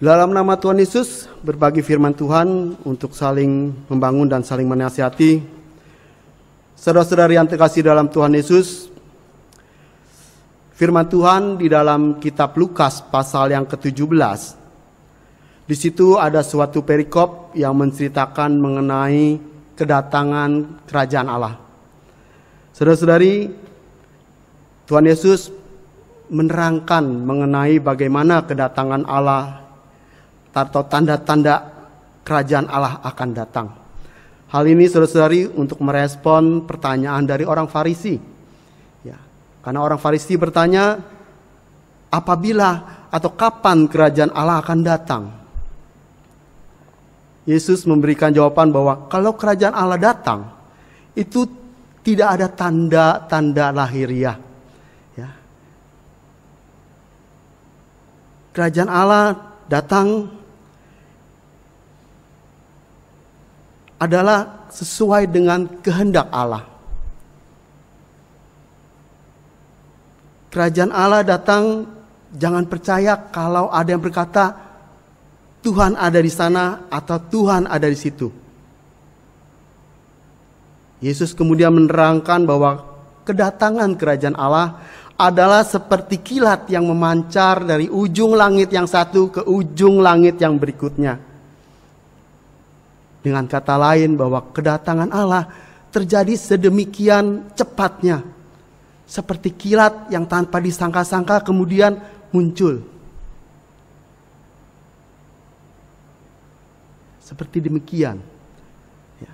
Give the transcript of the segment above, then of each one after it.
Dalam nama Tuhan Yesus, berbagi firman Tuhan untuk saling membangun dan saling menasihati. Saudara-saudari yang terkasih dalam Tuhan Yesus, firman Tuhan di dalam kitab Lukas pasal yang ke-17. Di situ ada suatu perikop yang menceritakan mengenai kedatangan kerajaan Allah. Saudara-saudari, Tuhan Yesus menerangkan mengenai bagaimana kedatangan Allah atau tanda-tanda kerajaan Allah akan datang. Hal ini saudara-saudari untuk merespon pertanyaan dari orang Farisi. Ya, karena orang Farisi bertanya, apabila atau kapan kerajaan Allah akan datang? Yesus memberikan jawaban bahwa kalau kerajaan Allah datang, itu tidak ada tanda-tanda lahiriah. Ya. Kerajaan Allah datang adalah sesuai dengan kehendak Allah. Kerajaan Allah datang, jangan percaya kalau ada yang berkata Tuhan ada di sana atau Tuhan ada di situ. Yesus kemudian menerangkan bahwa kedatangan kerajaan Allah adalah seperti kilat yang memancar dari ujung langit yang satu ke ujung langit yang berikutnya. Dengan kata lain bahwa kedatangan Allah terjadi sedemikian cepatnya. Seperti kilat yang tanpa disangka-sangka kemudian muncul. Seperti demikian. Ya.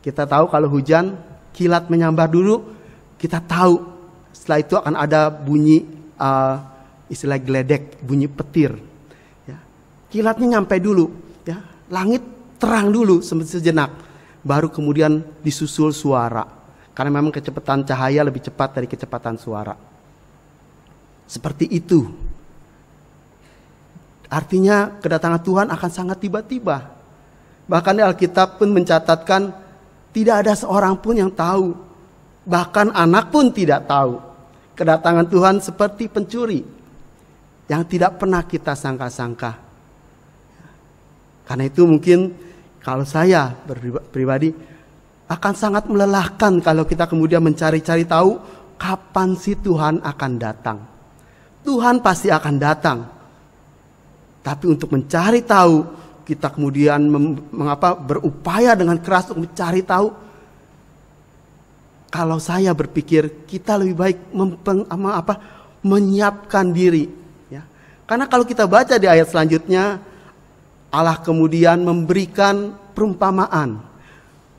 Kita tahu kalau hujan kilat menyambar dulu, kita tahu setelah itu akan ada bunyi uh, istilah geledek, bunyi petir. Ya. Kilatnya nyampe dulu, ya. langit terang dulu sejenak, baru kemudian disusul suara. Karena memang kecepatan cahaya lebih cepat dari kecepatan suara. Seperti itu. Artinya kedatangan Tuhan akan sangat tiba-tiba. Bahkan di Alkitab pun mencatatkan tidak ada seorang pun yang tahu. Bahkan anak pun tidak tahu. Kedatangan Tuhan seperti pencuri yang tidak pernah kita sangka-sangka. Karena itu mungkin kalau saya pribadi akan sangat melelahkan kalau kita kemudian mencari-cari tahu kapan si Tuhan akan datang. Tuhan pasti akan datang. Tapi untuk mencari tahu, kita kemudian mengapa berupaya dengan keras untuk mencari tahu. Kalau saya berpikir kita lebih baik mempeng, apa, menyiapkan diri, ya. Karena kalau kita baca di ayat selanjutnya, Allah kemudian memberikan perumpamaan.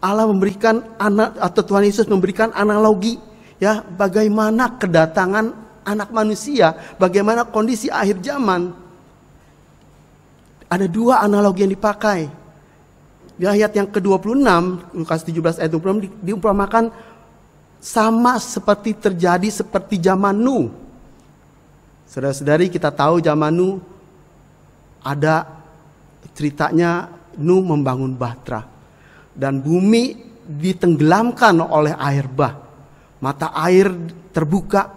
Allah memberikan anak atau Tuhan Yesus memberikan analogi ya bagaimana kedatangan anak manusia, bagaimana kondisi akhir zaman. Ada dua analogi yang dipakai. Di ayat yang ke-26, Lukas 17 ayat 26 diumpamakan sama seperti terjadi seperti zaman Nuh. Saudara-saudari kita tahu zaman Nuh ada ceritanya Nuh membangun Bahtera dan bumi ditenggelamkan oleh air bah. Mata air terbuka,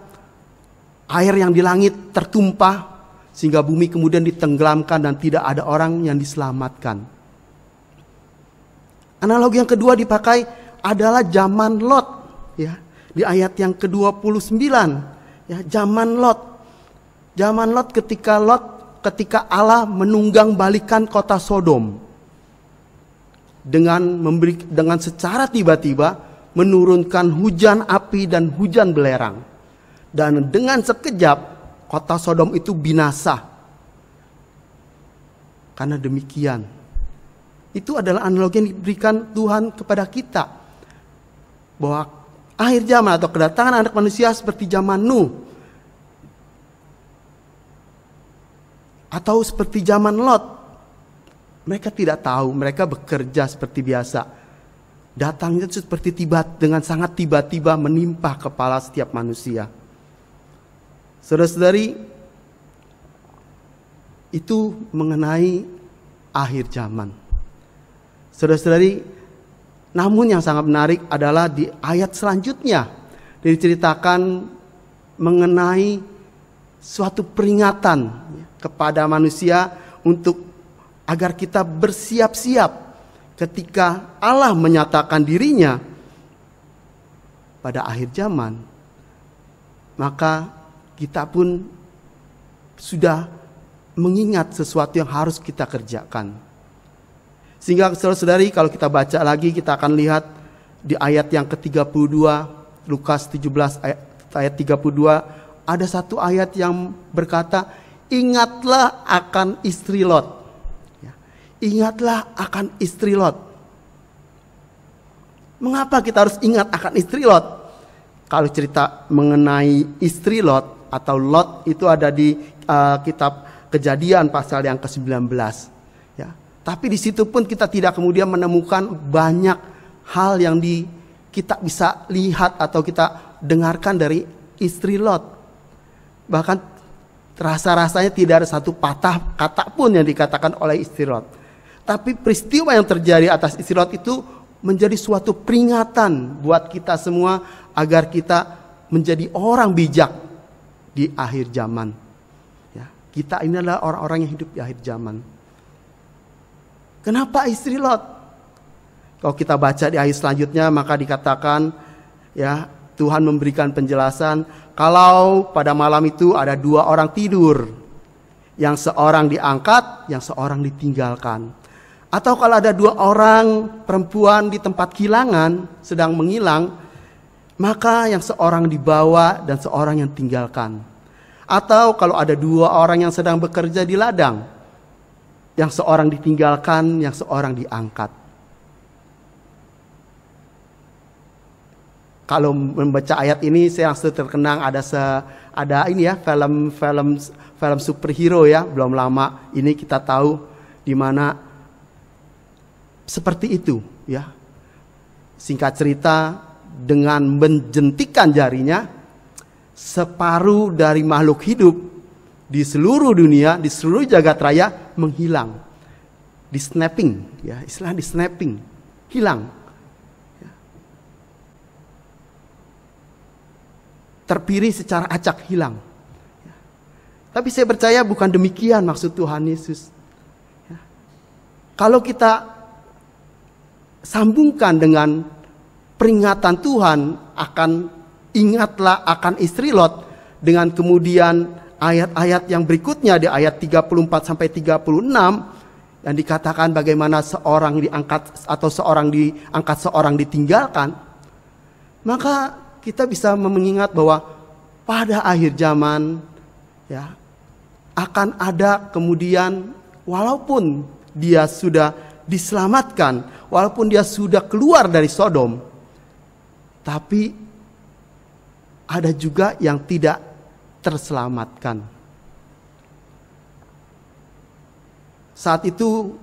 air yang di langit tertumpah sehingga bumi kemudian ditenggelamkan dan tidak ada orang yang diselamatkan. Analogi yang kedua dipakai adalah zaman Lot ya di ayat yang ke-29 ya zaman Lot. Zaman Lot ketika Lot ketika Allah menunggang balikan kota Sodom dengan memberi dengan secara tiba-tiba menurunkan hujan api dan hujan belerang. Dan dengan sekejap kota Sodom itu binasa. Karena demikian. Itu adalah analogi yang diberikan Tuhan kepada kita. Bahwa akhir zaman atau kedatangan anak manusia seperti zaman Nuh Atau seperti zaman Lot, mereka tidak tahu, mereka bekerja seperti biasa. Datangnya itu seperti tiba dengan sangat tiba-tiba menimpa kepala setiap manusia. Saudara-saudari, itu mengenai akhir zaman. Saudara-saudari, namun yang sangat menarik adalah di ayat selanjutnya diceritakan mengenai suatu peringatan kepada manusia untuk agar kita bersiap-siap ketika Allah menyatakan dirinya pada akhir zaman. Maka kita pun sudah mengingat sesuatu yang harus kita kerjakan. Sehingga saudara-saudari kalau kita baca lagi kita akan lihat di ayat yang ke-32 Lukas 17 ayat, ayat 32 ada satu ayat yang berkata ingatlah akan istri Lot. Ya. Ingatlah akan istri Lot. Mengapa kita harus ingat akan istri Lot? Kalau cerita mengenai istri Lot atau Lot itu ada di uh, kitab Kejadian pasal yang ke-19. Ya. Tapi di situ pun kita tidak kemudian menemukan banyak hal yang di kita bisa lihat atau kita dengarkan dari istri Lot. Bahkan Rasa-rasanya tidak ada satu patah kata pun yang dikatakan oleh istirahat. Tapi peristiwa yang terjadi atas istirahat itu menjadi suatu peringatan buat kita semua agar kita menjadi orang bijak di akhir zaman. Ya, kita ini adalah orang-orang yang hidup di akhir zaman. Kenapa istri Lot? Kalau kita baca di ayat selanjutnya maka dikatakan ya Tuhan memberikan penjelasan kalau pada malam itu ada dua orang tidur, yang seorang diangkat, yang seorang ditinggalkan. Atau kalau ada dua orang perempuan di tempat kilangan sedang menghilang, maka yang seorang dibawa dan seorang yang tinggalkan. Atau kalau ada dua orang yang sedang bekerja di ladang, yang seorang ditinggalkan, yang seorang diangkat. kalau membaca ayat ini saya langsung terkenang ada se ada ini ya film film film superhero ya belum lama ini kita tahu di mana seperti itu ya singkat cerita dengan menjentikan jarinya separuh dari makhluk hidup di seluruh dunia di seluruh jagat raya menghilang di snapping ya istilah di snapping hilang terpilih secara acak hilang. Tapi saya percaya bukan demikian maksud Tuhan Yesus. Kalau kita sambungkan dengan peringatan Tuhan akan ingatlah akan istri Lot dengan kemudian ayat-ayat yang berikutnya di ayat 34 sampai 36 yang dikatakan bagaimana seorang diangkat atau seorang diangkat seorang ditinggalkan maka kita bisa mengingat bahwa pada akhir zaman ya akan ada kemudian walaupun dia sudah diselamatkan, walaupun dia sudah keluar dari Sodom, tapi ada juga yang tidak terselamatkan. Saat itu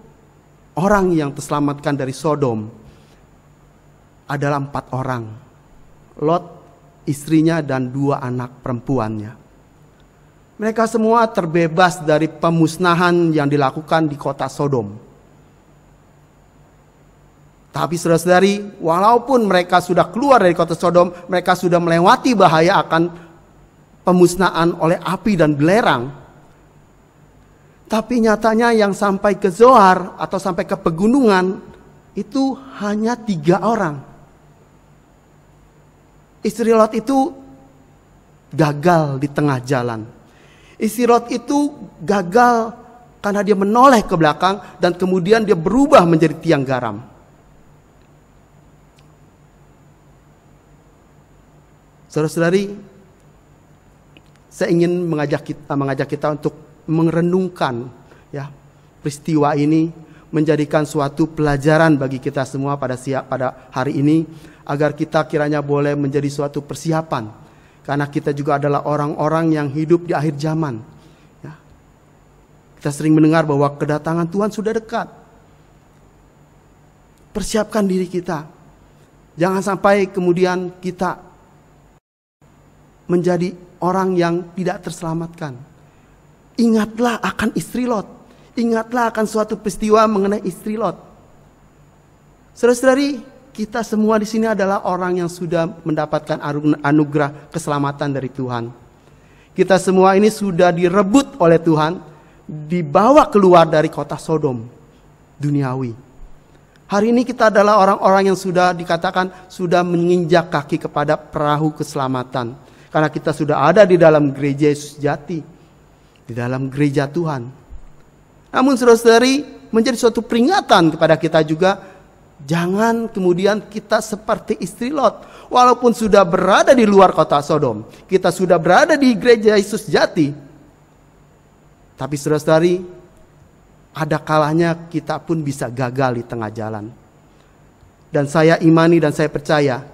orang yang terselamatkan dari Sodom adalah empat orang Lot, istrinya dan dua anak perempuannya. Mereka semua terbebas dari pemusnahan yang dilakukan di kota Sodom. Tapi saudara-saudari, walaupun mereka sudah keluar dari kota Sodom, mereka sudah melewati bahaya akan pemusnahan oleh api dan belerang. Tapi nyatanya yang sampai ke Zohar atau sampai ke pegunungan itu hanya tiga orang. Istri Lot itu gagal di tengah jalan. Istri Lot itu gagal karena dia menoleh ke belakang dan kemudian dia berubah menjadi tiang garam. Saudara-saudari, saya ingin mengajak kita, mengajak kita untuk merenungkan ya peristiwa ini menjadikan suatu pelajaran bagi kita semua pada siap pada hari ini agar kita kiranya boleh menjadi suatu persiapan karena kita juga adalah orang-orang yang hidup di akhir zaman. Ya. Kita sering mendengar bahwa kedatangan Tuhan sudah dekat. Persiapkan diri kita. Jangan sampai kemudian kita menjadi orang yang tidak terselamatkan. Ingatlah akan istri Lot. Ingatlah akan suatu peristiwa mengenai istri Lot. Saudara-saudari, kita semua di sini adalah orang yang sudah mendapatkan anugerah keselamatan dari Tuhan. Kita semua ini sudah direbut oleh Tuhan, dibawa keluar dari kota Sodom, duniawi. Hari ini kita adalah orang-orang yang sudah dikatakan sudah menginjak kaki kepada perahu keselamatan. Karena kita sudah ada di dalam gereja Yesus jati, di dalam gereja Tuhan. Namun saudara-saudari menjadi suatu peringatan kepada kita juga Jangan kemudian kita seperti istri Lot, walaupun sudah berada di luar kota Sodom, kita sudah berada di gereja Yesus jati. Tapi saudara-saudari, ada kalahnya kita pun bisa gagal di tengah jalan. Dan saya imani dan saya percaya,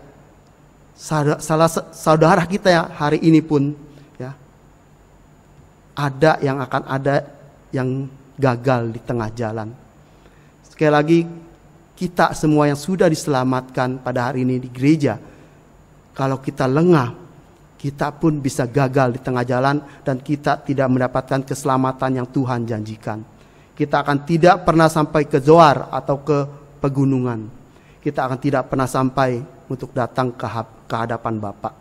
salah saudara kita ya hari ini pun ya ada yang akan ada yang gagal di tengah jalan. Sekali lagi kita semua yang sudah diselamatkan pada hari ini di gereja, kalau kita lengah, kita pun bisa gagal di tengah jalan dan kita tidak mendapatkan keselamatan yang Tuhan janjikan. Kita akan tidak pernah sampai ke Zoar atau ke pegunungan. Kita akan tidak pernah sampai untuk datang ke, kehadapan Bapak.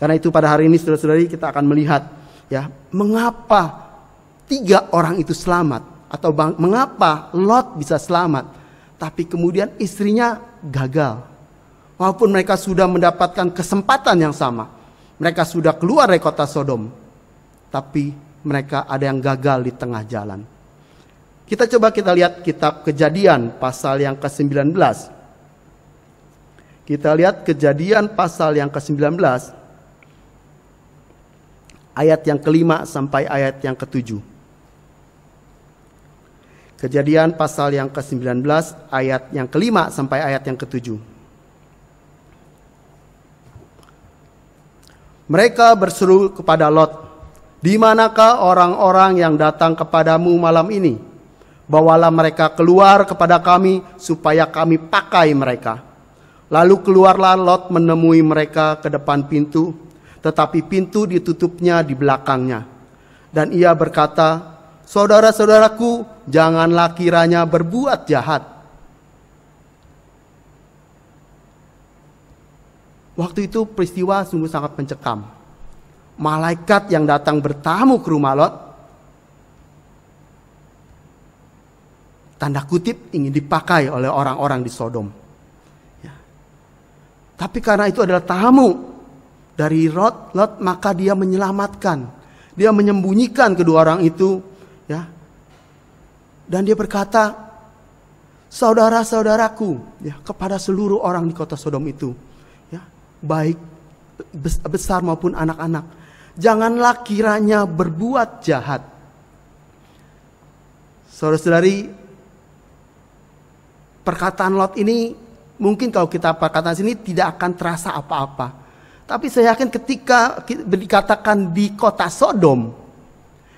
Karena itu pada hari ini saudara-saudari kita akan melihat ya mengapa tiga orang itu selamat atau bang, mengapa Lot bisa selamat, tapi kemudian istrinya gagal. Walaupun mereka sudah mendapatkan kesempatan yang sama, mereka sudah keluar dari kota Sodom, tapi mereka ada yang gagal di tengah jalan. Kita coba kita lihat kitab Kejadian pasal yang ke-19. Kita lihat Kejadian pasal yang ke-19 ayat yang kelima sampai ayat yang ketujuh. Kejadian pasal yang ke-19 ayat yang kelima sampai ayat yang ketujuh. Mereka berseru kepada Lot, di manakah orang-orang yang datang kepadamu malam ini? Bawalah mereka keluar kepada kami supaya kami pakai mereka. Lalu keluarlah Lot menemui mereka ke depan pintu, tetapi pintu ditutupnya di belakangnya. Dan ia berkata, Saudara-saudaraku, janganlah kiranya berbuat jahat. Waktu itu peristiwa sungguh sangat mencekam. Malaikat yang datang bertamu ke rumah Lot, tanda kutip ingin dipakai oleh orang-orang di Sodom. Ya. Tapi karena itu adalah tamu dari Lot, Lot maka dia menyelamatkan. Dia menyembunyikan kedua orang itu ya. Dan dia berkata, saudara-saudaraku, ya, kepada seluruh orang di kota Sodom itu, ya, baik besar maupun anak-anak, janganlah kiranya berbuat jahat. Saudara-saudari, perkataan Lot ini mungkin kalau kita perkataan sini tidak akan terasa apa-apa. Tapi saya yakin ketika dikatakan di kota Sodom,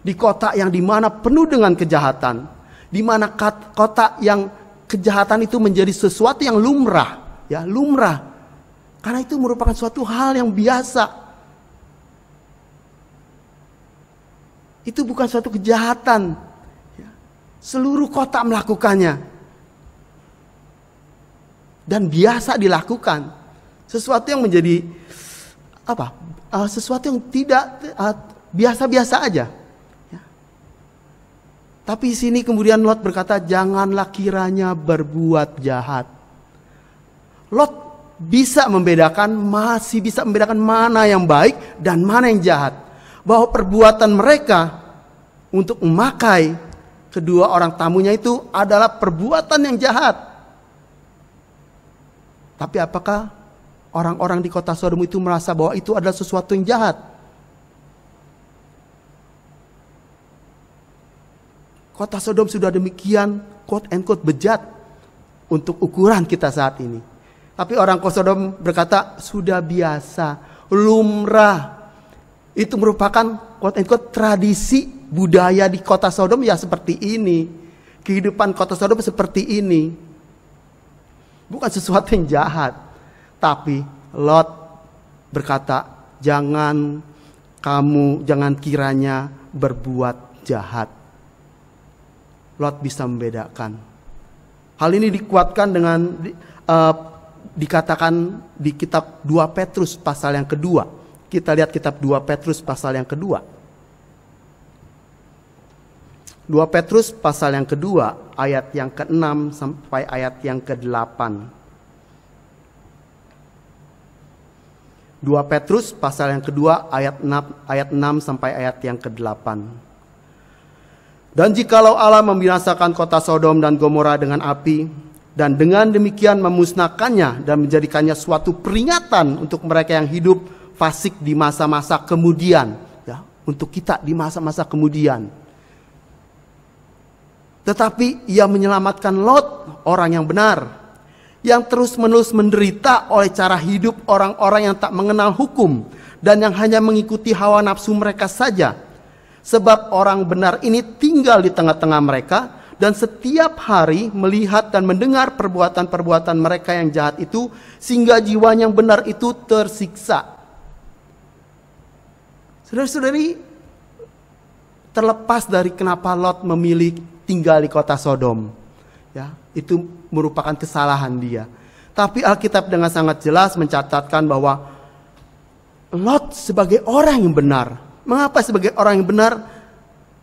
di kota yang dimana penuh dengan kejahatan, di mana kota yang kejahatan itu menjadi sesuatu yang lumrah, ya lumrah. Karena itu merupakan suatu hal yang biasa. Itu bukan suatu kejahatan. Ya. Seluruh kota melakukannya. Dan biasa dilakukan. Sesuatu yang menjadi apa? Eh, sesuatu yang tidak eh, biasa -biasa aja. Tapi sini kemudian Lot berkata, janganlah kiranya berbuat jahat. Lot bisa membedakan, masih bisa membedakan mana yang baik dan mana yang jahat. Bahwa perbuatan mereka untuk memakai kedua orang tamunya itu adalah perbuatan yang jahat. Tapi apakah orang-orang di kota Sodom itu merasa bahwa itu adalah sesuatu yang jahat? Kota Sodom sudah demikian quote and quote bejat untuk ukuran kita saat ini. Tapi orang kota Sodom berkata sudah biasa, lumrah. Itu merupakan quote and quote tradisi budaya di kota Sodom ya seperti ini. Kehidupan kota Sodom seperti ini. Bukan sesuatu yang jahat. Tapi Lot berkata, jangan kamu, jangan kiranya berbuat jahat Lot bisa membedakan. Hal ini dikuatkan dengan uh, dikatakan di kitab 2 Petrus pasal yang kedua. Kita lihat kitab 2 Petrus pasal yang kedua. 2 Petrus pasal yang kedua ayat yang ke-6 sampai ayat yang ke-8. 2 Petrus pasal yang kedua ayat 6 ayat 6 sampai ayat yang ke-8. Dan jikalau Allah membinasakan kota Sodom dan Gomora dengan api, dan dengan demikian memusnahkannya dan menjadikannya suatu peringatan untuk mereka yang hidup fasik di masa-masa kemudian, ya, untuk kita di masa-masa kemudian. Tetapi ia menyelamatkan Lot, orang yang benar, yang terus-menerus menderita oleh cara hidup orang-orang yang tak mengenal hukum dan yang hanya mengikuti hawa nafsu mereka saja Sebab orang benar ini tinggal di tengah-tengah mereka dan setiap hari melihat dan mendengar perbuatan-perbuatan mereka yang jahat itu sehingga jiwa yang benar itu tersiksa. Saudara-saudari, terlepas dari kenapa Lot memilih tinggal di kota Sodom, ya, itu merupakan kesalahan dia. Tapi Alkitab dengan sangat jelas mencatatkan bahwa Lot sebagai orang yang benar Mengapa sebagai orang yang benar?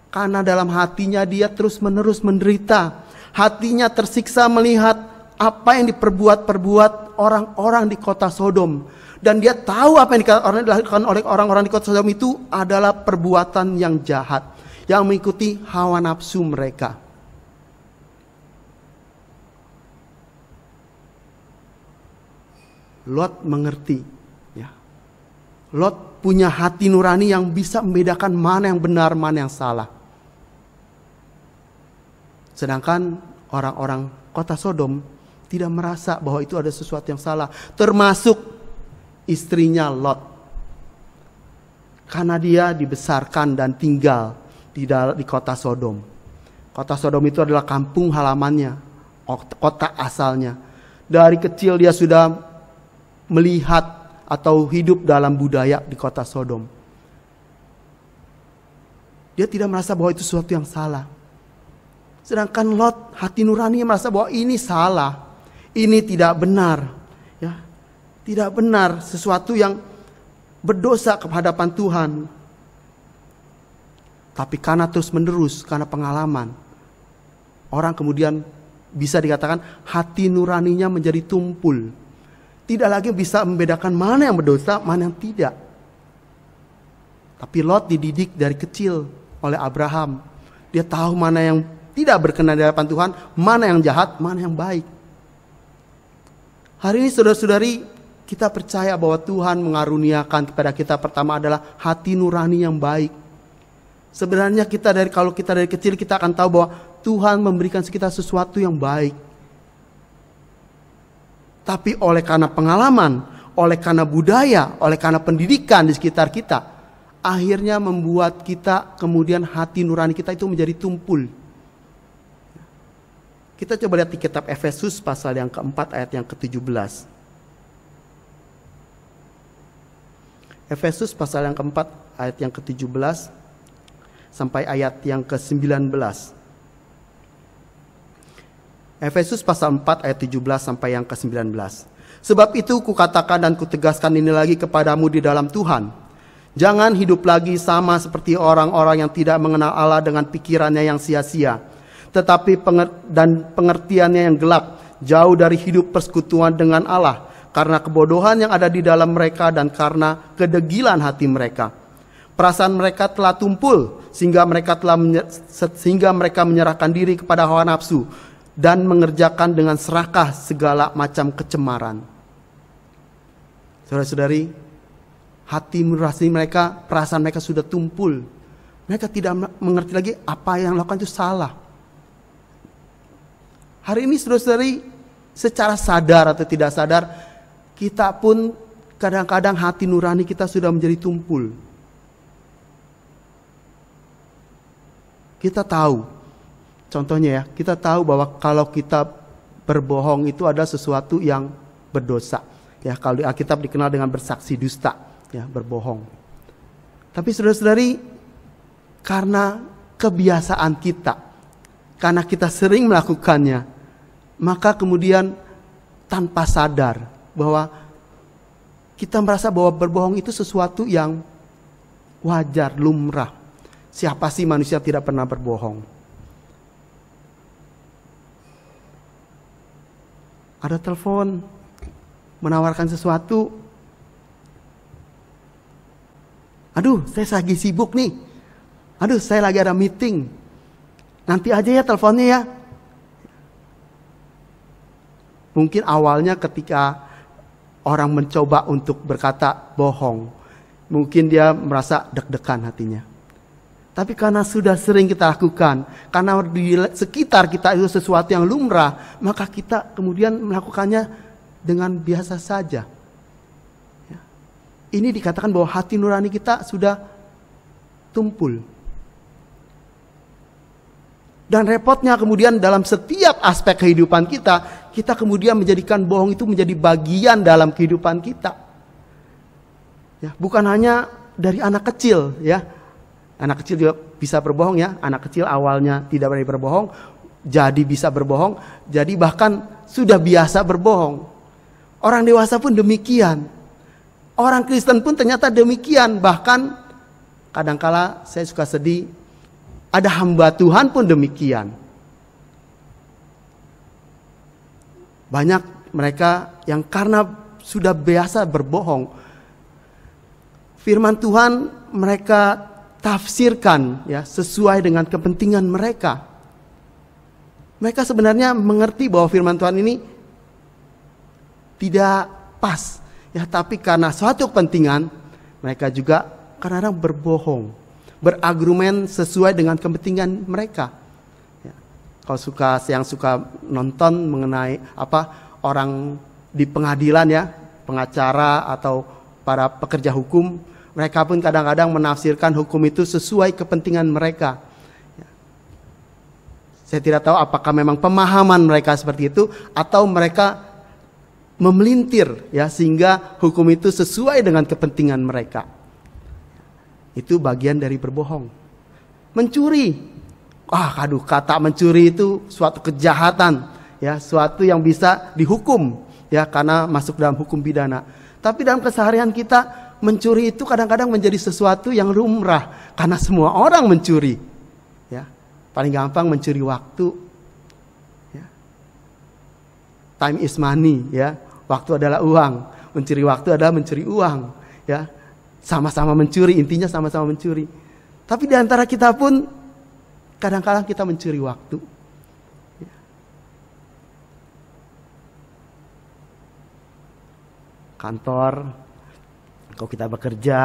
Karena dalam hatinya dia terus-menerus menderita. Hatinya tersiksa melihat apa yang diperbuat-perbuat orang-orang di kota Sodom. Dan dia tahu apa yang dilakukan oleh orang-orang di kota Sodom itu adalah perbuatan yang jahat. Yang mengikuti hawa nafsu mereka. Lot mengerti. Ya. Lot punya hati nurani yang bisa membedakan mana yang benar, mana yang salah. Sedangkan orang-orang kota Sodom tidak merasa bahwa itu ada sesuatu yang salah, termasuk istrinya Lot. Karena dia dibesarkan dan tinggal di, di kota Sodom. Kota Sodom itu adalah kampung halamannya, kota asalnya. Dari kecil dia sudah melihat atau hidup dalam budaya di kota Sodom. Dia tidak merasa bahwa itu sesuatu yang salah. Sedangkan Lot, hati nurani merasa bahwa ini salah. Ini tidak benar. Ya. Tidak benar sesuatu yang berdosa kehadapan Tuhan. Tapi karena terus menerus, karena pengalaman, orang kemudian bisa dikatakan hati nuraninya menjadi tumpul tidak lagi bisa membedakan mana yang berdosa, mana yang tidak. Tapi Lot dididik dari kecil oleh Abraham. Dia tahu mana yang tidak berkenan di hadapan Tuhan, mana yang jahat, mana yang baik. Hari ini saudara-saudari, kita percaya bahwa Tuhan mengaruniakan kepada kita pertama adalah hati nurani yang baik. Sebenarnya kita dari kalau kita dari kecil kita akan tahu bahwa Tuhan memberikan kita sesuatu yang baik. Tapi oleh karena pengalaman, oleh karena budaya, oleh karena pendidikan di sekitar kita, akhirnya membuat kita kemudian hati nurani kita itu menjadi tumpul. Kita coba lihat di kitab Efesus pasal yang keempat ayat yang ke-17. Efesus pasal yang keempat ayat yang ke-17 sampai ayat yang ke-19. Efesus pasal 4 ayat 17 sampai yang ke-19. Sebab itu kukatakan dan kutegaskan ini lagi kepadamu di dalam Tuhan. Jangan hidup lagi sama seperti orang-orang yang tidak mengenal Allah dengan pikirannya yang sia-sia, tetapi penger dan pengertiannya yang gelap, jauh dari hidup persekutuan dengan Allah karena kebodohan yang ada di dalam mereka dan karena kedegilan hati mereka. Perasaan mereka telah tumpul sehingga mereka telah sehingga mereka menyerahkan diri kepada hawa nafsu dan mengerjakan dengan serakah segala macam kecemaran. Saudara-saudari, hati nurani mereka, perasaan mereka sudah tumpul. Mereka tidak mengerti lagi apa yang dilakukan itu salah. Hari ini saudara-saudari, secara sadar atau tidak sadar, kita pun kadang-kadang hati nurani kita sudah menjadi tumpul. Kita tahu Contohnya ya, kita tahu bahwa kalau kita berbohong itu ada sesuatu yang berdosa. Ya, kalau di Alkitab dikenal dengan bersaksi dusta, ya, berbohong. Tapi saudara-saudari, karena kebiasaan kita, karena kita sering melakukannya, maka kemudian tanpa sadar bahwa kita merasa bahwa berbohong itu sesuatu yang wajar, lumrah. Siapa sih manusia tidak pernah berbohong? ada telepon menawarkan sesuatu. Aduh, saya lagi sibuk nih. Aduh, saya lagi ada meeting. Nanti aja ya teleponnya ya. Mungkin awalnya ketika orang mencoba untuk berkata bohong, mungkin dia merasa deg-degan hatinya. Tapi karena sudah sering kita lakukan, karena di sekitar kita itu sesuatu yang lumrah, maka kita kemudian melakukannya dengan biasa saja. Ya. Ini dikatakan bahwa hati nurani kita sudah tumpul. Dan repotnya kemudian dalam setiap aspek kehidupan kita, kita kemudian menjadikan bohong itu menjadi bagian dalam kehidupan kita. Ya, bukan hanya dari anak kecil ya, Anak kecil juga bisa berbohong ya. Anak kecil awalnya tidak berani berbohong, jadi bisa berbohong, jadi bahkan sudah biasa berbohong. Orang dewasa pun demikian. Orang Kristen pun ternyata demikian. Bahkan kadangkala saya suka sedih, ada hamba Tuhan pun demikian. Banyak mereka yang karena sudah biasa berbohong, firman Tuhan mereka tafsirkan ya sesuai dengan kepentingan mereka. Mereka sebenarnya mengerti bahwa firman Tuhan ini tidak pas ya tapi karena suatu kepentingan mereka juga karena kadang berbohong, berargumen sesuai dengan kepentingan mereka. Ya. Kalau suka yang suka nonton mengenai apa orang di pengadilan ya, pengacara atau para pekerja hukum mereka pun kadang-kadang menafsirkan hukum itu sesuai kepentingan mereka. Saya tidak tahu apakah memang pemahaman mereka seperti itu atau mereka memelintir ya sehingga hukum itu sesuai dengan kepentingan mereka. Itu bagian dari berbohong. Mencuri. Wah, aduh kata mencuri itu suatu kejahatan ya, suatu yang bisa dihukum ya karena masuk dalam hukum pidana. Tapi dalam keseharian kita mencuri itu kadang-kadang menjadi sesuatu yang lumrah karena semua orang mencuri. Ya. Paling gampang mencuri waktu. Ya. Time is money, ya. Waktu adalah uang. Mencuri waktu adalah mencuri uang, ya. Sama-sama mencuri, intinya sama-sama mencuri. Tapi di antara kita pun kadang-kadang kita mencuri waktu. Ya. Kantor, kalau kita bekerja,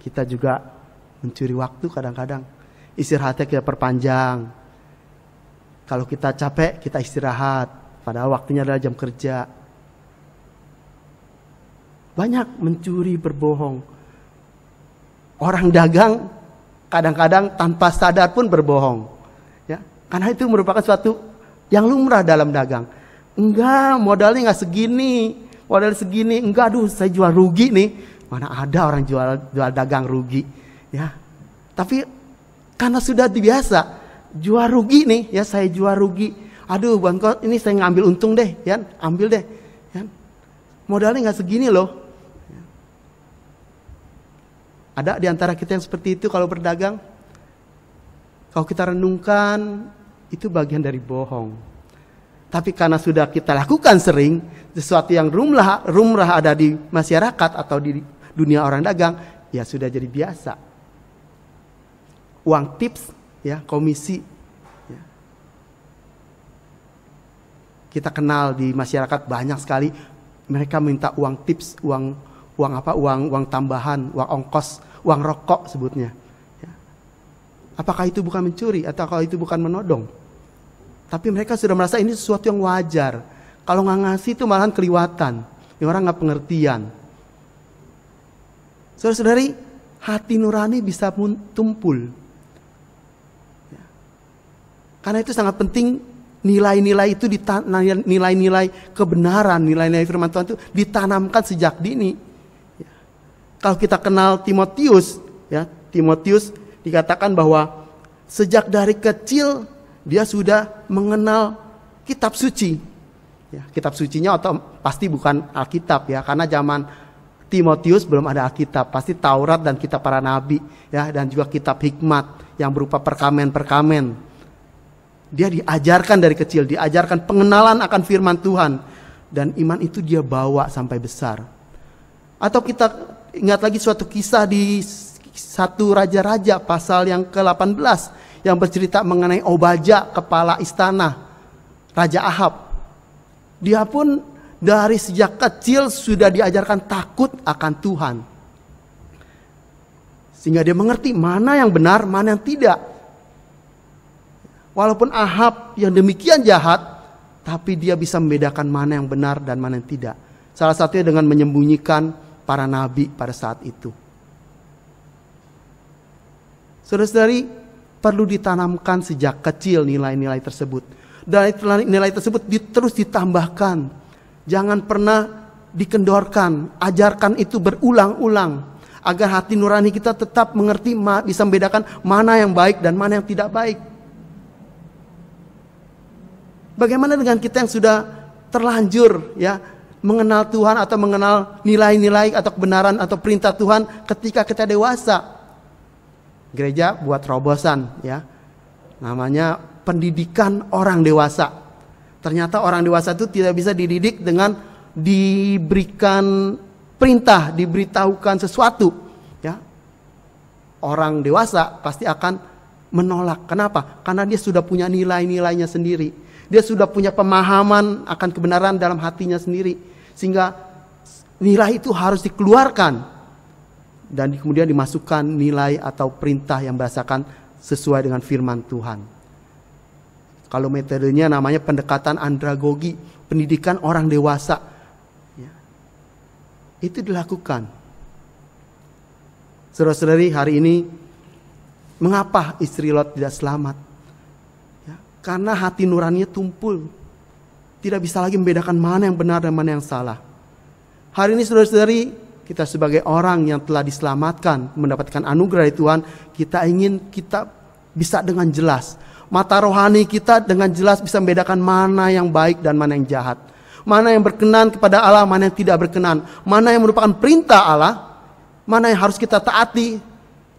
kita juga mencuri waktu kadang-kadang. Istirahatnya kita perpanjang. Kalau kita capek, kita istirahat. Padahal waktunya adalah jam kerja. Banyak mencuri, berbohong. Orang dagang kadang-kadang tanpa sadar pun berbohong. Ya, karena itu merupakan suatu yang lumrah dalam dagang. Enggak, modalnya enggak segini modal segini, enggak aduh saya jual rugi nih. Mana ada orang jual jual dagang rugi, ya. Tapi karena sudah biasa jual rugi nih, ya saya jual rugi. Aduh, bang kok ini saya ngambil untung deh, ya, ambil deh. Ya. Modalnya nggak segini loh. Ada di antara kita yang seperti itu kalau berdagang? Kalau kita renungkan, itu bagian dari bohong. Tapi karena sudah kita lakukan sering, sesuatu yang rumlah, rumrah ada di masyarakat atau di dunia orang dagang, ya sudah jadi biasa. Uang tips, ya komisi, ya. kita kenal di masyarakat banyak sekali mereka minta uang tips, uang uang apa, uang uang tambahan, uang ongkos, uang rokok sebutnya. Ya. Apakah itu bukan mencuri atau kalau itu bukan menodong? Tapi mereka sudah merasa ini sesuatu yang wajar. Kalau nggak ngasih itu malahan keliwatan. Ini ya, orang nggak pengertian. Saudara-saudari, hati nurani bisa pun tumpul. Ya. Karena itu sangat penting nilai-nilai itu nilai-nilai kebenaran, nilai-nilai firman Tuhan itu ditanamkan sejak dini. Ya. Kalau kita kenal Timotius, ya Timotius dikatakan bahwa sejak dari kecil dia sudah mengenal kitab suci. Ya, kitab sucinya atau pasti bukan Alkitab ya, karena zaman Timotius belum ada Alkitab, pasti Taurat dan kitab para nabi ya dan juga kitab hikmat yang berupa perkamen-perkamen. Dia diajarkan dari kecil, diajarkan pengenalan akan firman Tuhan dan iman itu dia bawa sampai besar. Atau kita ingat lagi suatu kisah di satu raja-raja pasal yang ke-18 yang bercerita mengenai Obaja, kepala istana Raja Ahab. Dia pun dari sejak kecil sudah diajarkan takut akan Tuhan. Sehingga dia mengerti mana yang benar, mana yang tidak. Walaupun Ahab yang demikian jahat, tapi dia bisa membedakan mana yang benar dan mana yang tidak. Salah satunya dengan menyembunyikan para nabi pada saat itu. Saudara-saudari, perlu ditanamkan sejak kecil nilai-nilai tersebut. Dan nilai nilai tersebut terus ditambahkan. Jangan pernah dikendorkan, ajarkan itu berulang-ulang agar hati nurani kita tetap mengerti bisa membedakan mana yang baik dan mana yang tidak baik. Bagaimana dengan kita yang sudah terlanjur ya mengenal Tuhan atau mengenal nilai-nilai atau kebenaran atau perintah Tuhan ketika kita dewasa? gereja buat terobosan ya. Namanya pendidikan orang dewasa. Ternyata orang dewasa itu tidak bisa dididik dengan diberikan perintah, diberitahukan sesuatu ya. Orang dewasa pasti akan menolak. Kenapa? Karena dia sudah punya nilai-nilainya sendiri. Dia sudah punya pemahaman akan kebenaran dalam hatinya sendiri. Sehingga nilai itu harus dikeluarkan dan kemudian dimasukkan nilai atau perintah yang berdasarkan sesuai dengan firman Tuhan. Kalau metodenya namanya pendekatan andragogi, pendidikan orang dewasa. Ya. Itu dilakukan. Saudara-saudari, hari ini mengapa istri Lot tidak selamat? Ya, karena hati nuraninya tumpul. Tidak bisa lagi membedakan mana yang benar dan mana yang salah. Hari ini saudara-saudari kita sebagai orang yang telah diselamatkan, mendapatkan anugerah dari Tuhan, kita ingin kita bisa dengan jelas. Mata rohani kita dengan jelas bisa membedakan mana yang baik dan mana yang jahat. Mana yang berkenan kepada Allah, mana yang tidak berkenan. Mana yang merupakan perintah Allah, mana yang harus kita taati,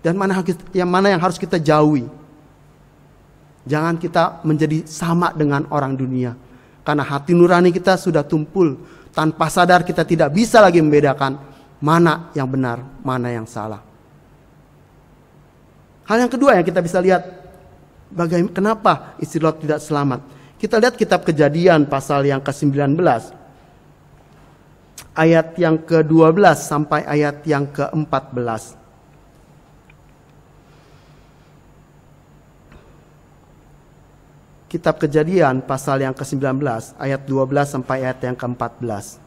dan mana yang, mana yang harus kita jauhi. Jangan kita menjadi sama dengan orang dunia. Karena hati nurani kita sudah tumpul. Tanpa sadar kita tidak bisa lagi membedakan mana yang benar, mana yang salah. Hal yang kedua yang kita bisa lihat, bagaimana kenapa istilah tidak selamat. Kita lihat kitab kejadian pasal yang ke-19, ayat yang ke-12 sampai ayat yang ke-14. Kitab kejadian pasal yang ke-19, ayat 12 sampai ayat yang ke-14.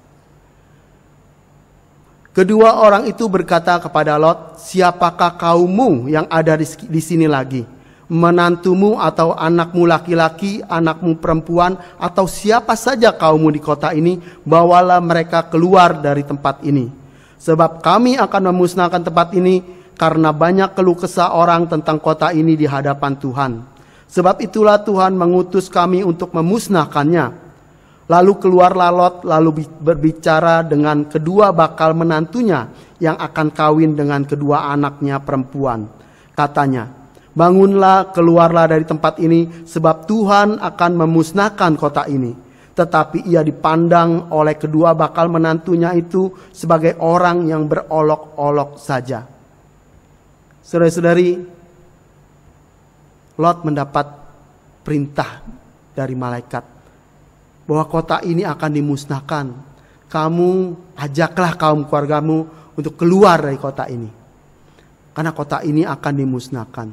Kedua orang itu berkata kepada Lot, "Siapakah kaummu yang ada di, sini lagi? Menantumu atau anakmu laki-laki, anakmu perempuan, atau siapa saja kaummu di kota ini, bawalah mereka keluar dari tempat ini. Sebab kami akan memusnahkan tempat ini karena banyak keluh kesah orang tentang kota ini di hadapan Tuhan. Sebab itulah Tuhan mengutus kami untuk memusnahkannya." Lalu keluarlah Lot, lalu berbicara dengan kedua bakal menantunya yang akan kawin dengan kedua anaknya perempuan. Katanya, bangunlah, keluarlah dari tempat ini, sebab Tuhan akan memusnahkan kota ini. Tetapi ia dipandang oleh kedua bakal menantunya itu sebagai orang yang berolok-olok saja. Saudara-saudari, Lot mendapat perintah dari malaikat bahwa kota ini akan dimusnahkan. Kamu ajaklah kaum keluargamu untuk keluar dari kota ini. Karena kota ini akan dimusnahkan.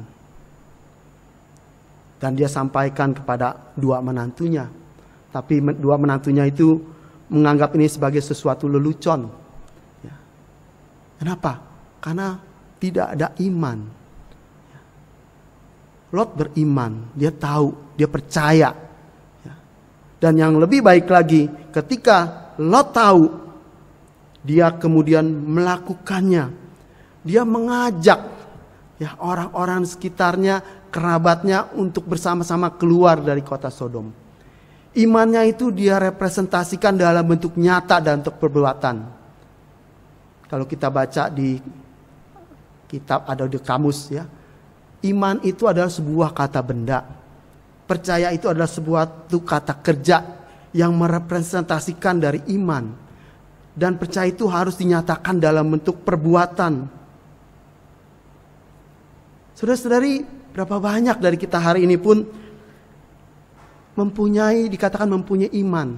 Dan dia sampaikan kepada dua menantunya. Tapi dua menantunya itu menganggap ini sebagai sesuatu lelucon. Ya. Kenapa? Karena tidak ada iman. Lot beriman, dia tahu, dia percaya dan yang lebih baik lagi, ketika Lot tahu, dia kemudian melakukannya. Dia mengajak ya orang-orang sekitarnya, kerabatnya untuk bersama-sama keluar dari kota Sodom. Imannya itu dia representasikan dalam bentuk nyata dan untuk perbuatan. Kalau kita baca di kitab atau di kamus ya, iman itu adalah sebuah kata benda Percaya itu adalah sebuah kata kerja yang merepresentasikan dari iman. Dan percaya itu harus dinyatakan dalam bentuk perbuatan. Saudara-saudari, berapa banyak dari kita hari ini pun mempunyai, dikatakan mempunyai iman.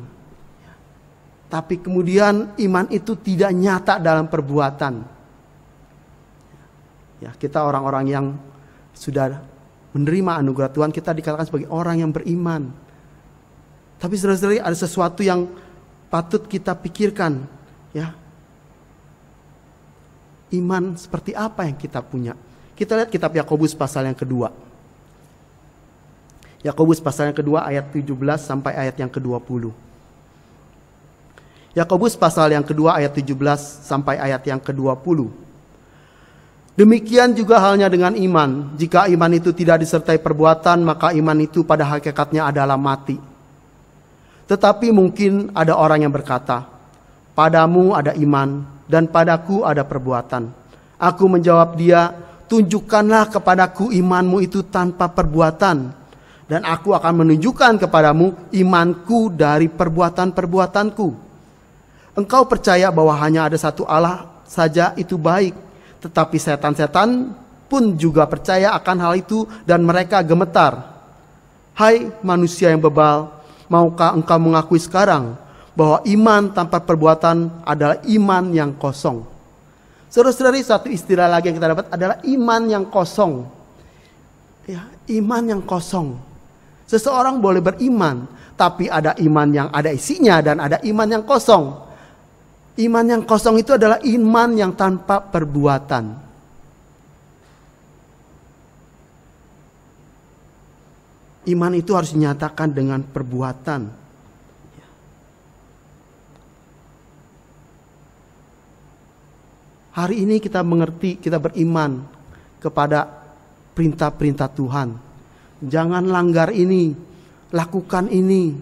Tapi kemudian iman itu tidak nyata dalam perbuatan. Ya, kita orang-orang yang sudah menerima anugerah Tuhan, kita dikatakan sebagai orang yang beriman. Tapi saudara-saudari ada sesuatu yang patut kita pikirkan, ya. Iman seperti apa yang kita punya? Kita lihat kitab Yakobus pasal yang kedua. Yakobus pasal yang kedua ayat 17 sampai ayat yang ke-20. Yakobus pasal yang kedua ayat 17 sampai ayat yang ke-20. Demikian juga halnya dengan iman. Jika iman itu tidak disertai perbuatan, maka iman itu pada hakikatnya adalah mati. Tetapi mungkin ada orang yang berkata, "Padamu ada iman, dan padaku ada perbuatan." Aku menjawab dia, "Tunjukkanlah kepadaku imanmu itu tanpa perbuatan, dan aku akan menunjukkan kepadamu imanku dari perbuatan-perbuatanku." Engkau percaya bahwa hanya ada satu Allah saja itu baik, tetapi setan-setan pun juga percaya akan hal itu dan mereka gemetar. Hai manusia yang bebal, maukah engkau mengakui sekarang bahwa iman tanpa perbuatan adalah iman yang kosong. Saudara-saudari, satu istilah lagi yang kita dapat adalah iman yang kosong. Ya, iman yang kosong. Seseorang boleh beriman, tapi ada iman yang ada isinya dan ada iman yang kosong. Iman yang kosong itu adalah iman yang tanpa perbuatan. Iman itu harus dinyatakan dengan perbuatan. Hari ini kita mengerti, kita beriman kepada perintah-perintah Tuhan. Jangan langgar ini, lakukan ini.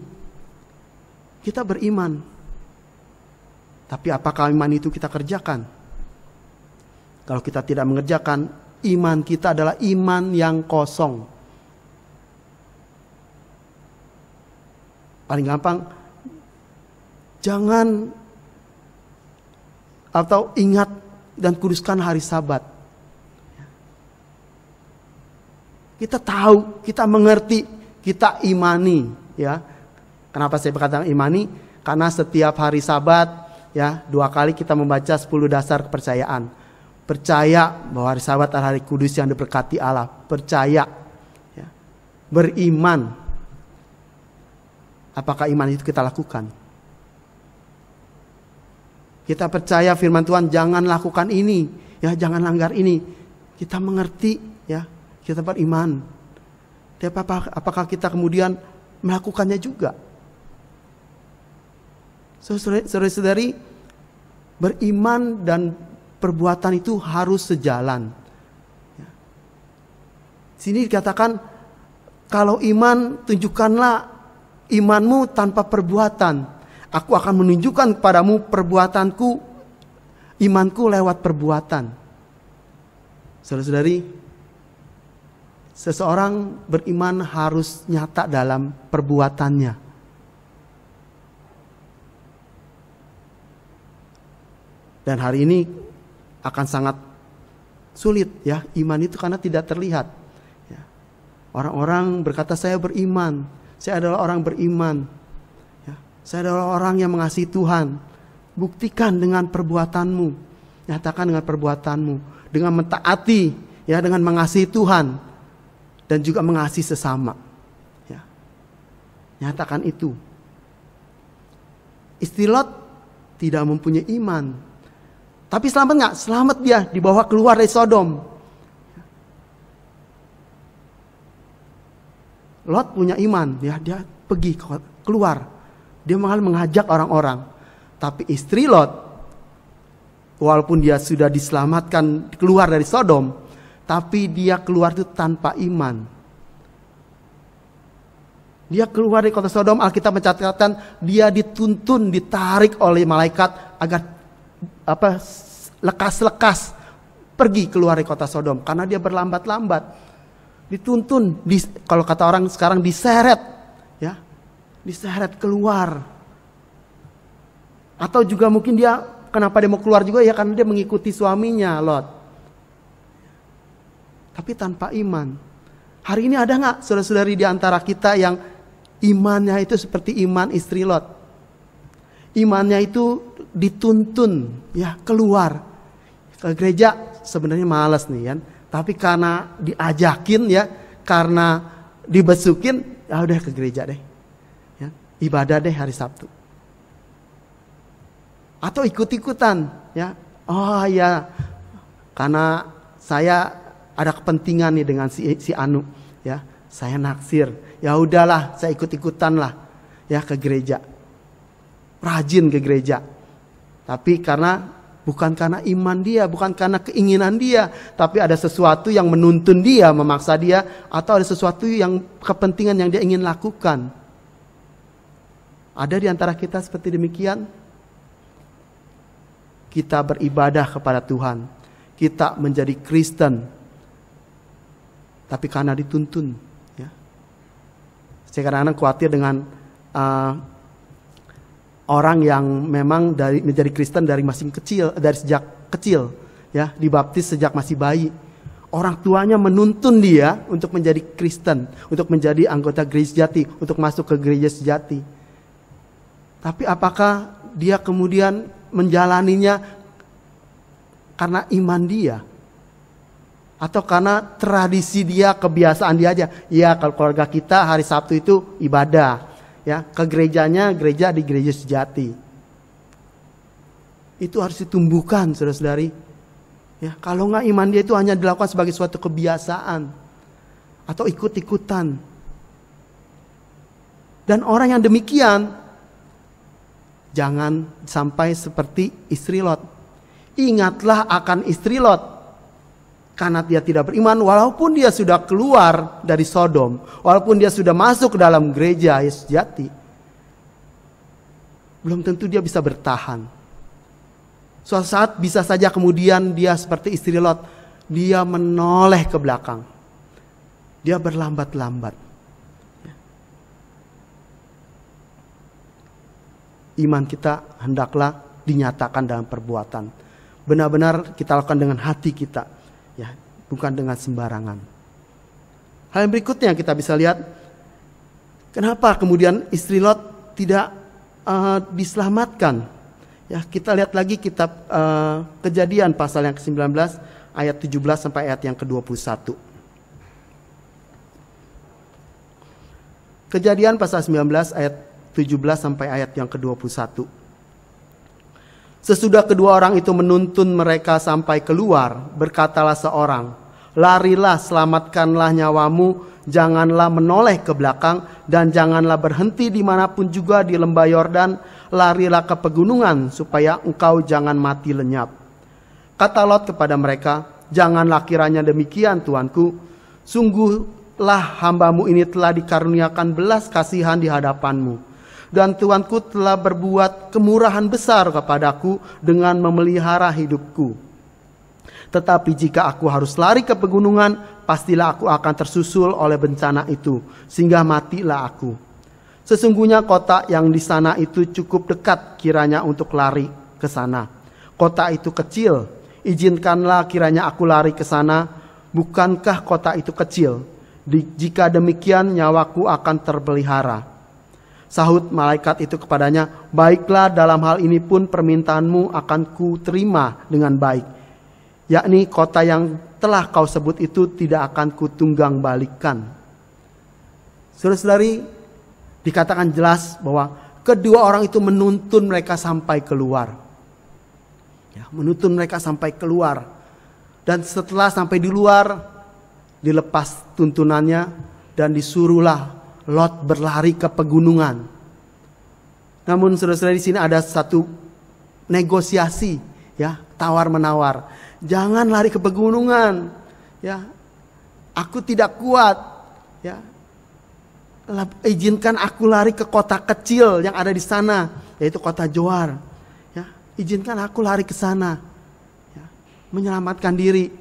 Kita beriman. Tapi apakah iman itu kita kerjakan? Kalau kita tidak mengerjakan, iman kita adalah iman yang kosong. Paling gampang, jangan atau ingat dan kuduskan hari Sabat. Kita tahu, kita mengerti, kita imani, ya. Kenapa saya berkata imani? Karena setiap hari Sabat ya dua kali kita membaca 10 dasar kepercayaan percaya bahwa hari sabat adalah hari kudus yang diberkati Allah percaya ya. beriman apakah iman itu kita lakukan kita percaya firman Tuhan jangan lakukan ini ya jangan langgar ini kita mengerti ya kita beriman tapi apakah kita kemudian melakukannya juga Saudara-saudari, beriman dan perbuatan itu harus sejalan. Ya. Sini dikatakan, kalau iman tunjukkanlah imanmu tanpa perbuatan. Aku akan menunjukkan kepadamu perbuatanku, imanku lewat perbuatan. Saudara-saudari, seseorang beriman harus nyata dalam perbuatannya. Dan hari ini akan sangat sulit ya iman itu karena tidak terlihat. Ya. Orang-orang ya. berkata saya beriman, saya adalah orang beriman. Ya. Saya adalah orang yang mengasihi Tuhan. Buktikan dengan perbuatanmu, nyatakan dengan perbuatanmu, dengan mentaati, ya dengan mengasihi Tuhan dan juga mengasihi sesama. Ya. Nyatakan itu. Istilah tidak mempunyai iman tapi selamat nggak? Selamat dia dibawa keluar dari Sodom. Lot punya iman, dia dia pergi keluar. Dia malah mengajak orang-orang. Tapi istri Lot, walaupun dia sudah diselamatkan keluar dari Sodom, tapi dia keluar itu tanpa iman. Dia keluar dari kota Sodom, Alkitab mencatatkan dia dituntun, ditarik oleh malaikat agar apa lekas-lekas pergi keluar dari kota Sodom karena dia berlambat-lambat. Dituntun, di, kalau kata orang sekarang diseret, ya, diseret keluar. Atau juga mungkin dia kenapa dia mau keluar juga ya karena dia mengikuti suaminya Lot. Tapi tanpa iman. Hari ini ada nggak saudara-saudari di antara kita yang imannya itu seperti iman istri Lot? Imannya itu dituntun ya keluar ke gereja sebenarnya males nih ya tapi karena diajakin ya karena dibesukin ya udah ke gereja deh ya, ibadah deh hari Sabtu atau ikut-ikutan ya oh ya karena saya ada kepentingan nih dengan si, si Anu ya saya naksir ya udahlah saya ikut-ikutan lah ya ke gereja rajin ke gereja tapi karena bukan karena iman dia, bukan karena keinginan dia, tapi ada sesuatu yang menuntun dia, memaksa dia, atau ada sesuatu yang kepentingan yang dia ingin lakukan. Ada di antara kita seperti demikian? Kita beribadah kepada Tuhan, kita menjadi Kristen, tapi karena dituntun. Ya. Saya kadang-kadang khawatir dengan uh, orang yang memang dari menjadi Kristen dari masih kecil, dari sejak kecil, ya, dibaptis sejak masih bayi. Orang tuanya menuntun dia untuk menjadi Kristen, untuk menjadi anggota gereja sejati, untuk masuk ke gereja sejati. Tapi apakah dia kemudian menjalaninya karena iman dia? Atau karena tradisi dia, kebiasaan dia aja. Ya kalau keluarga kita hari Sabtu itu ibadah ya ke gerejanya gereja di gereja sejati itu harus ditumbuhkan saudara-saudari ya kalau nggak iman dia itu hanya dilakukan sebagai suatu kebiasaan atau ikut-ikutan dan orang yang demikian jangan sampai seperti istri Lot ingatlah akan istri Lot karena dia tidak beriman walaupun dia sudah keluar dari Sodom, walaupun dia sudah masuk ke dalam gereja yang sejati. Belum tentu dia bisa bertahan. Suatu saat bisa saja kemudian dia seperti istri Lot, dia menoleh ke belakang. Dia berlambat-lambat. Iman kita hendaklah dinyatakan dalam perbuatan. Benar-benar kita lakukan dengan hati kita, ya bukan dengan sembarangan. Hal yang berikutnya kita bisa lihat kenapa kemudian istri Lot tidak uh, diselamatkan. Ya, kita lihat lagi kitab uh, Kejadian pasal yang ke-19 ayat 17 sampai ayat yang ke-21. Kejadian pasal 19 ayat 17 sampai ayat yang ke-21. Sesudah kedua orang itu menuntun mereka sampai keluar, berkatalah seorang, "Larilah, selamatkanlah nyawamu, janganlah menoleh ke belakang, dan janganlah berhenti dimanapun juga di lembah Yordan. Larilah ke pegunungan, supaya engkau jangan mati lenyap." Kata Lot kepada mereka, "Janganlah kiranya demikian, tuanku. Sungguhlah hambamu ini telah dikaruniakan belas kasihan di hadapanmu." dan Tuanku telah berbuat kemurahan besar kepadaku dengan memelihara hidupku. Tetapi jika aku harus lari ke pegunungan, pastilah aku akan tersusul oleh bencana itu, sehingga matilah aku. Sesungguhnya kota yang di sana itu cukup dekat kiranya untuk lari ke sana. Kota itu kecil, izinkanlah kiranya aku lari ke sana. Bukankah kota itu kecil? jika demikian nyawaku akan terpelihara.' Sahut malaikat itu kepadanya, "Baiklah, dalam hal ini pun permintaanmu akan kuterima dengan baik." Yakni kota yang telah kau sebut itu tidak akan kutunggang balikan. Saudara-saudari, dikatakan jelas bahwa kedua orang itu menuntun mereka sampai keluar. Ya, menuntun mereka sampai keluar. Dan setelah sampai di luar, dilepas tuntunannya dan disuruhlah Lot berlari ke pegunungan. Namun saudara-saudara di sini ada satu negosiasi ya, tawar menawar. Jangan lari ke pegunungan. Ya. Aku tidak kuat. Ya. Izinkan aku lari ke kota kecil yang ada di sana, yaitu kota Joar. Ya. Izinkan aku lari ke sana. Ya. Menyelamatkan diri.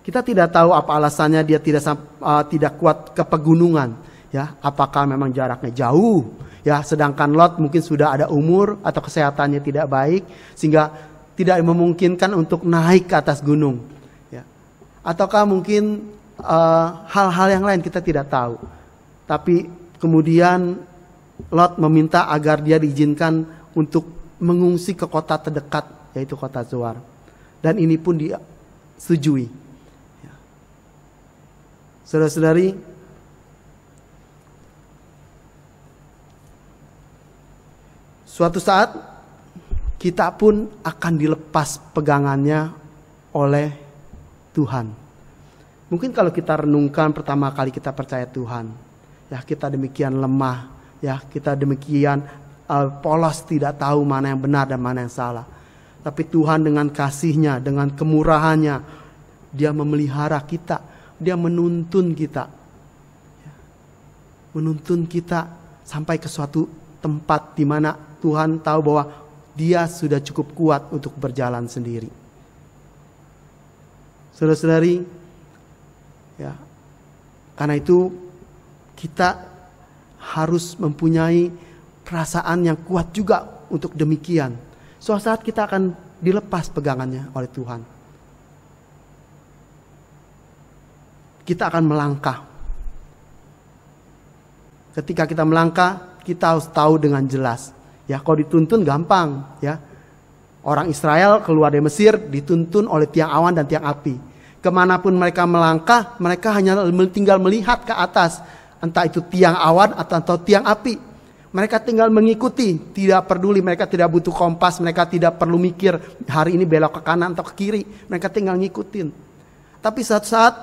Kita tidak tahu apa alasannya dia tidak uh, tidak kuat ke pegunungan ya apakah memang jaraknya jauh ya sedangkan Lot mungkin sudah ada umur atau kesehatannya tidak baik sehingga tidak memungkinkan untuk naik ke atas gunung ya ataukah mungkin eh, hal-hal uh, yang lain kita tidak tahu tapi kemudian Lot meminta agar dia diizinkan untuk mengungsi ke kota terdekat yaitu kota Zoar dan ini pun disetujui. Ya. saudara-saudari Suatu saat kita pun akan dilepas pegangannya oleh Tuhan. Mungkin kalau kita renungkan pertama kali kita percaya Tuhan, ya kita demikian lemah, ya kita demikian uh, polos tidak tahu mana yang benar dan mana yang salah. Tapi Tuhan dengan kasihnya, dengan kemurahannya, dia memelihara kita, dia menuntun kita. Menuntun kita sampai ke suatu tempat di mana Tuhan tahu bahwa dia sudah cukup kuat untuk berjalan sendiri. Saudara-saudari, ya, karena itu kita harus mempunyai perasaan yang kuat juga untuk demikian. Suatu saat kita akan dilepas pegangannya oleh Tuhan. Kita akan melangkah. Ketika kita melangkah, kita harus tahu dengan jelas Ya, kalau dituntun gampang, ya. Orang Israel keluar dari Mesir dituntun oleh tiang awan dan tiang api. Kemanapun mereka melangkah, mereka hanya tinggal melihat ke atas, entah itu tiang awan atau, atau tiang api. Mereka tinggal mengikuti, tidak peduli mereka tidak butuh kompas, mereka tidak perlu mikir hari ini belok ke kanan atau ke kiri, mereka tinggal ngikutin. Tapi saat saat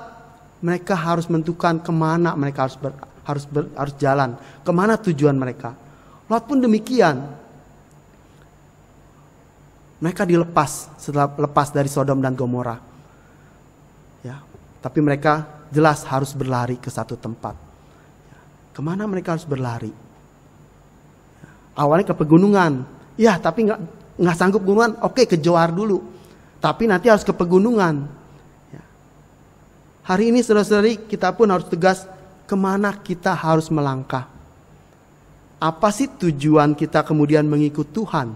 mereka harus menentukan kemana mereka harus ber, harus ber, harus jalan, kemana tujuan mereka. Lot pun demikian. Mereka dilepas setelah lepas dari Sodom dan Gomora. Ya, tapi mereka jelas harus berlari ke satu tempat. Ya, kemana mereka harus berlari? Ya, awalnya ke pegunungan. Ya, tapi nggak nggak sanggup gunungan. Oke, ke Johar dulu. Tapi nanti harus ke pegunungan. Ya. Hari ini saudara-saudari kita pun harus tegas kemana kita harus melangkah apa sih tujuan kita kemudian mengikut Tuhan?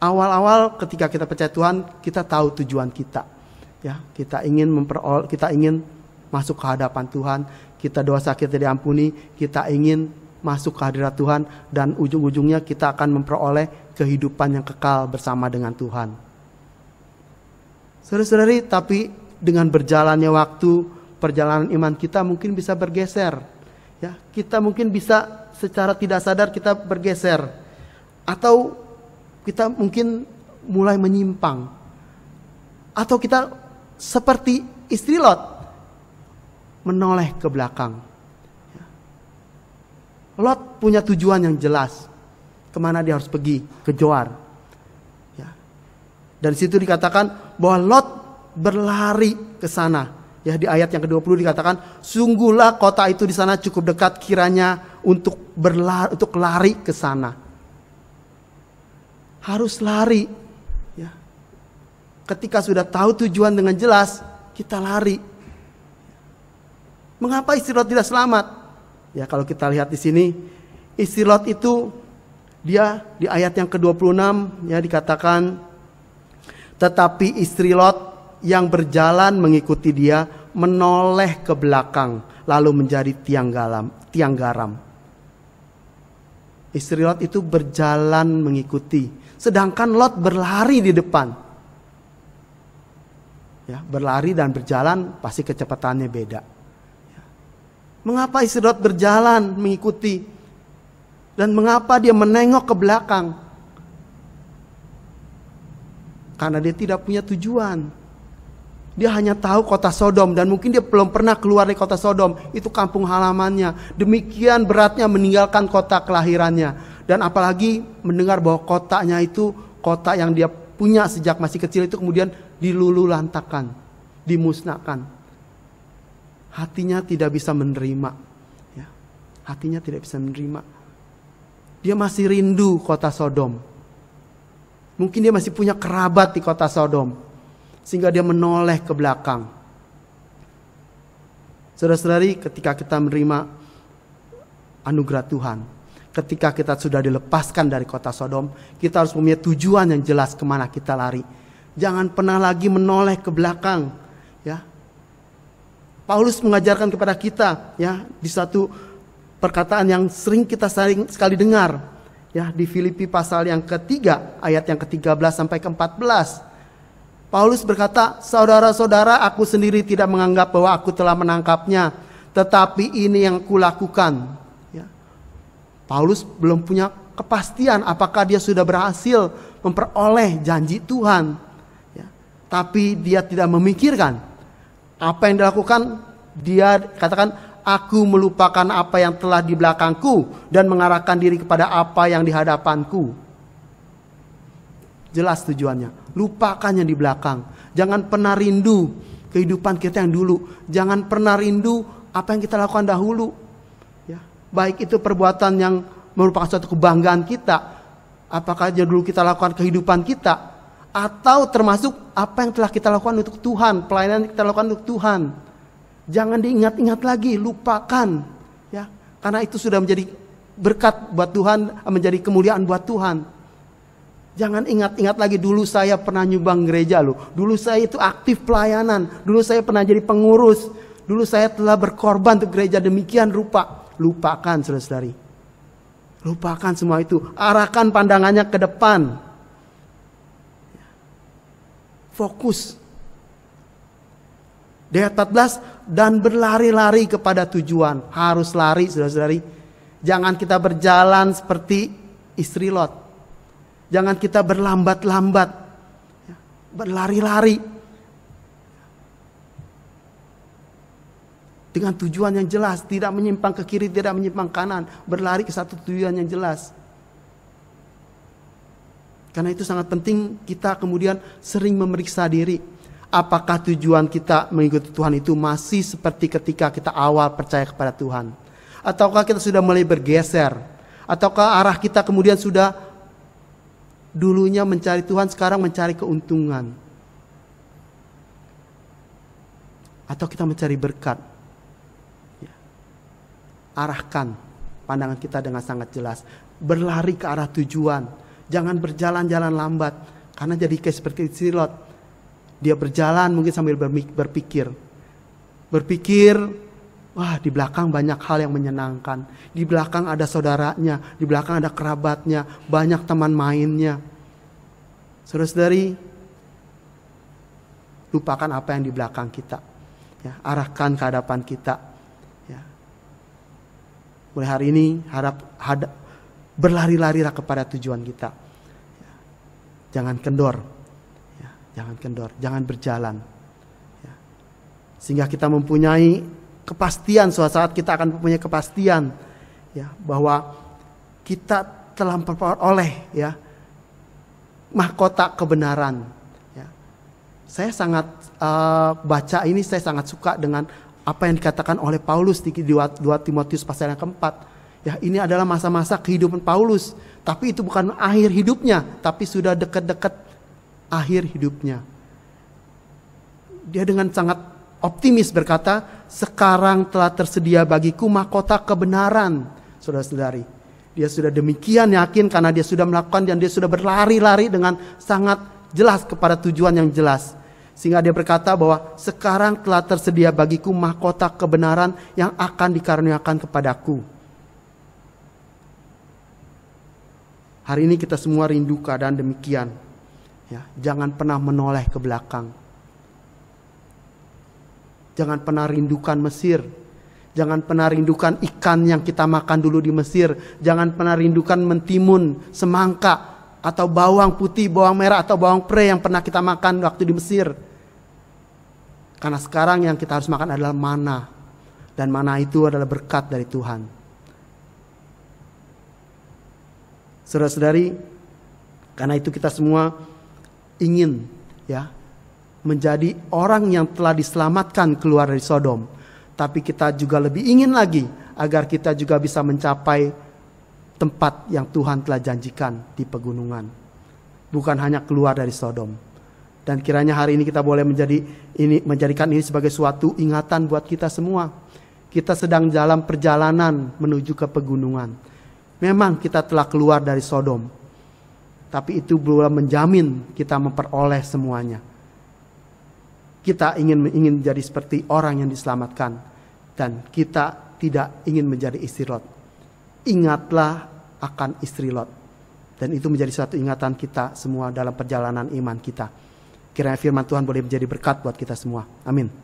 Awal-awal ketika kita percaya Tuhan, kita tahu tujuan kita. Ya, kita ingin memperoleh, kita ingin masuk ke hadapan Tuhan, kita dosa kita diampuni, kita ingin masuk ke hadirat Tuhan dan ujung-ujungnya kita akan memperoleh kehidupan yang kekal bersama dengan Tuhan. Saudara-saudari, tapi dengan berjalannya waktu, perjalanan iman kita mungkin bisa bergeser. Ya, kita mungkin bisa secara tidak sadar kita bergeser atau kita mungkin mulai menyimpang. Atau kita seperti istri Lot menoleh ke belakang. Ya. Lot punya tujuan yang jelas. Kemana dia harus pergi? Ke Joar. Ya. Dan situ dikatakan bahwa Lot berlari ke sana. Ya di ayat yang ke-20 dikatakan, sungguhlah kota itu di sana cukup dekat kiranya untuk berlari untuk lari ke sana. Harus lari. Ya. Ketika sudah tahu tujuan dengan jelas, kita lari. Mengapa istirahat tidak selamat? Ya kalau kita lihat di sini, istirahat itu dia di ayat yang ke-26 ya dikatakan tetapi istri Lot yang berjalan mengikuti dia menoleh ke belakang lalu menjadi tiang garam, tiang garam. Istri Lot itu berjalan mengikuti, sedangkan Lot berlari di depan. Ya, berlari dan berjalan pasti kecepatannya beda. Ya. Mengapa istri Lot berjalan mengikuti? Dan mengapa dia menengok ke belakang? Karena dia tidak punya tujuan. Dia hanya tahu kota Sodom dan mungkin dia belum pernah keluar dari kota Sodom. Itu kampung halamannya. Demikian beratnya meninggalkan kota kelahirannya. Dan apalagi mendengar bahwa kotanya itu kota yang dia punya sejak masih kecil itu kemudian dilululantakan, dimusnahkan. Hatinya tidak bisa menerima. Ya. Hatinya tidak bisa menerima. Dia masih rindu kota Sodom. Mungkin dia masih punya kerabat di kota Sodom sehingga dia menoleh ke belakang. Saudara-saudari, ketika kita menerima anugerah Tuhan, ketika kita sudah dilepaskan dari kota Sodom, kita harus punya tujuan yang jelas kemana kita lari. Jangan pernah lagi menoleh ke belakang, ya. Paulus mengajarkan kepada kita, ya, di satu perkataan yang sering kita sering sekali dengar, ya, di Filipi pasal yang ketiga, ayat yang ke-13 sampai ke-14. Paulus berkata, "Saudara-saudara, aku sendiri tidak menganggap bahwa aku telah menangkapnya, tetapi ini yang kulakukan." Ya. Paulus belum punya kepastian apakah dia sudah berhasil memperoleh janji Tuhan. Ya. Tapi dia tidak memikirkan apa yang dilakukan. Dia katakan, "Aku melupakan apa yang telah di belakangku dan mengarahkan diri kepada apa yang di hadapanku." jelas tujuannya. Lupakan yang di belakang. Jangan pernah rindu kehidupan kita yang dulu. Jangan pernah rindu apa yang kita lakukan dahulu. Ya, baik itu perbuatan yang merupakan suatu kebanggaan kita, apakah yang dulu kita lakukan kehidupan kita atau termasuk apa yang telah kita lakukan untuk Tuhan, pelayanan yang kita lakukan untuk Tuhan. Jangan diingat-ingat lagi, lupakan ya. Karena itu sudah menjadi berkat buat Tuhan, menjadi kemuliaan buat Tuhan. Jangan ingat-ingat lagi dulu saya pernah nyumbang gereja loh. Dulu saya itu aktif pelayanan. Dulu saya pernah jadi pengurus. Dulu saya telah berkorban untuk gereja demikian rupa. Lupakan saudara-saudari. Lupakan semua itu. Arahkan pandangannya ke depan. Fokus. Ayat 14 dan berlari-lari kepada tujuan. Harus lari saudara-saudari. Jangan kita berjalan seperti istri Lot Jangan kita berlambat-lambat, berlari-lari. Dengan tujuan yang jelas, tidak menyimpang ke kiri, tidak menyimpang kanan, berlari ke satu tujuan yang jelas. Karena itu sangat penting kita kemudian sering memeriksa diri. Apakah tujuan kita mengikuti Tuhan itu masih seperti ketika kita awal percaya kepada Tuhan? Ataukah kita sudah mulai bergeser? Ataukah arah kita kemudian sudah Dulunya mencari Tuhan, sekarang mencari keuntungan. Atau kita mencari berkat. Ya. Arahkan pandangan kita dengan sangat jelas. Berlari ke arah tujuan. Jangan berjalan-jalan lambat. Karena jadi kayak seperti silot. Dia berjalan mungkin sambil berpikir. Berpikir Wah, di belakang banyak hal yang menyenangkan. Di belakang ada saudaranya, di belakang ada kerabatnya, banyak teman mainnya. Terus dari lupakan apa yang di belakang kita. Ya, arahkan ke hadapan kita. Ya. Mulai hari ini harap berlari-larilah kepada tujuan kita. Ya. Jangan kendor. Ya, jangan kendor, jangan berjalan. Ya. Sehingga kita mempunyai kepastian suatu saat kita akan punya kepastian ya bahwa kita telah memperoleh ya mahkota kebenaran ya. Saya sangat uh, baca ini saya sangat suka dengan apa yang dikatakan oleh Paulus di 2 Timotius pasal yang keempat. Ya, ini adalah masa-masa kehidupan Paulus, tapi itu bukan akhir hidupnya, tapi sudah dekat-dekat akhir hidupnya. Dia dengan sangat optimis berkata, sekarang telah tersedia bagiku mahkota kebenaran, saudara-saudari. Dia sudah demikian yakin karena dia sudah melakukan dan dia sudah berlari-lari dengan sangat jelas kepada tujuan yang jelas. Sehingga dia berkata bahwa sekarang telah tersedia bagiku mahkota kebenaran yang akan dikaruniakan kepadaku. Hari ini kita semua rindu keadaan demikian. Ya, jangan pernah menoleh ke belakang Jangan pernah rindukan Mesir. Jangan pernah rindukan ikan yang kita makan dulu di Mesir. Jangan pernah rindukan mentimun, semangka, atau bawang putih, bawang merah, atau bawang pre yang pernah kita makan waktu di Mesir. Karena sekarang yang kita harus makan adalah mana. Dan mana itu adalah berkat dari Tuhan. Saudara-saudari, karena itu kita semua ingin ya menjadi orang yang telah diselamatkan keluar dari Sodom. Tapi kita juga lebih ingin lagi agar kita juga bisa mencapai tempat yang Tuhan telah janjikan di pegunungan. Bukan hanya keluar dari Sodom. Dan kiranya hari ini kita boleh menjadi ini menjadikan ini sebagai suatu ingatan buat kita semua. Kita sedang dalam perjalanan menuju ke pegunungan. Memang kita telah keluar dari Sodom. Tapi itu belum menjamin kita memperoleh semuanya kita ingin ingin menjadi seperti orang yang diselamatkan dan kita tidak ingin menjadi istri Lot. Ingatlah akan istri Lot. Dan itu menjadi satu ingatan kita semua dalam perjalanan iman kita. Kiranya firman Tuhan boleh menjadi berkat buat kita semua. Amin.